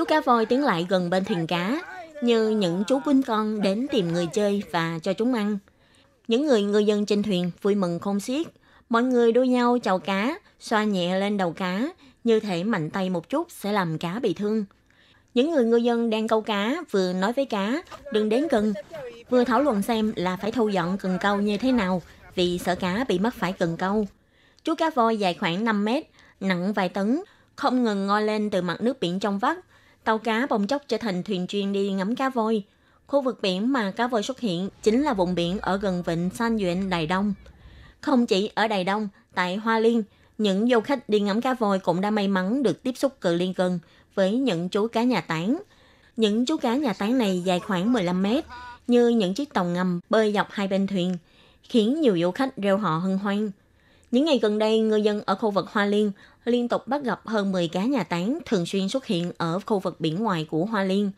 chú cá voi tiến lại gần bên thuyền cá, như những chú quýnh con đến tìm người chơi và cho chúng ăn. Những người ngư dân trên thuyền vui mừng không xiết, mọi người đua nhau chào cá, xoa nhẹ lên đầu cá, như thể mạnh tay một chút sẽ làm cá bị thương. Những người ngư dân đang câu cá vừa nói với cá, đừng đến gần, vừa thảo luận xem là phải thu dọn cần câu như thế nào vì sợ cá bị mắc phải cần câu. Chú cá voi dài khoảng 5 mét, nặng vài tấn, không ngừng ngoi lên từ mặt nước biển trong vắt, tàu cá bỗng chốc trở thành thuyền chuyên đi ngắm cá voi. Khu vực biển mà cá voi xuất hiện chính là vùng biển ở gần vịnh San Duyên, Đài Đông. Không chỉ ở Đài Đông, tại Hoa Liên, những du khách đi ngắm cá voi cũng đã may mắn được tiếp xúc cự liên gần với những chú cá nhà tán. Những chú cá nhà tán này dài khoảng 15 mét, như những chiếc tàu ngầm bơi dọc hai bên thuyền, khiến nhiều du khách reo họ hân hoan. Những ngày gần đây, người dân ở khu vực Hoa Liên liên tục bắt gặp hơn 10 cá nhà tán thường xuyên xuất hiện ở khu vực biển ngoài của Hoa Liên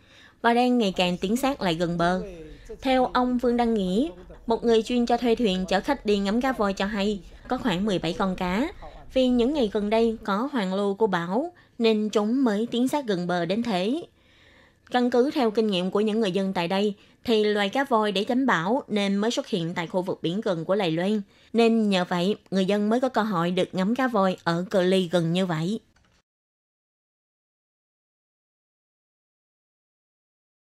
và đang ngày càng tiến sát lại gần bờ. Theo ông Vương Đăng Nghĩa, một người chuyên cho thuê thuyền chở khách đi ngắm cá voi cho hay có khoảng 17 con cá. Vì những ngày gần đây có hoàng lưu của bão nên chúng mới tiến sát gần bờ đến thế. Căn cứ theo kinh nghiệm của những người dân tại đây, thì loài cá voi để tránh bão nên mới xuất hiện tại khu vực biển gần của Lài Loan. Nên nhờ vậy, người dân mới có cơ hội được ngắm cá voi ở cự ly gần như vậy.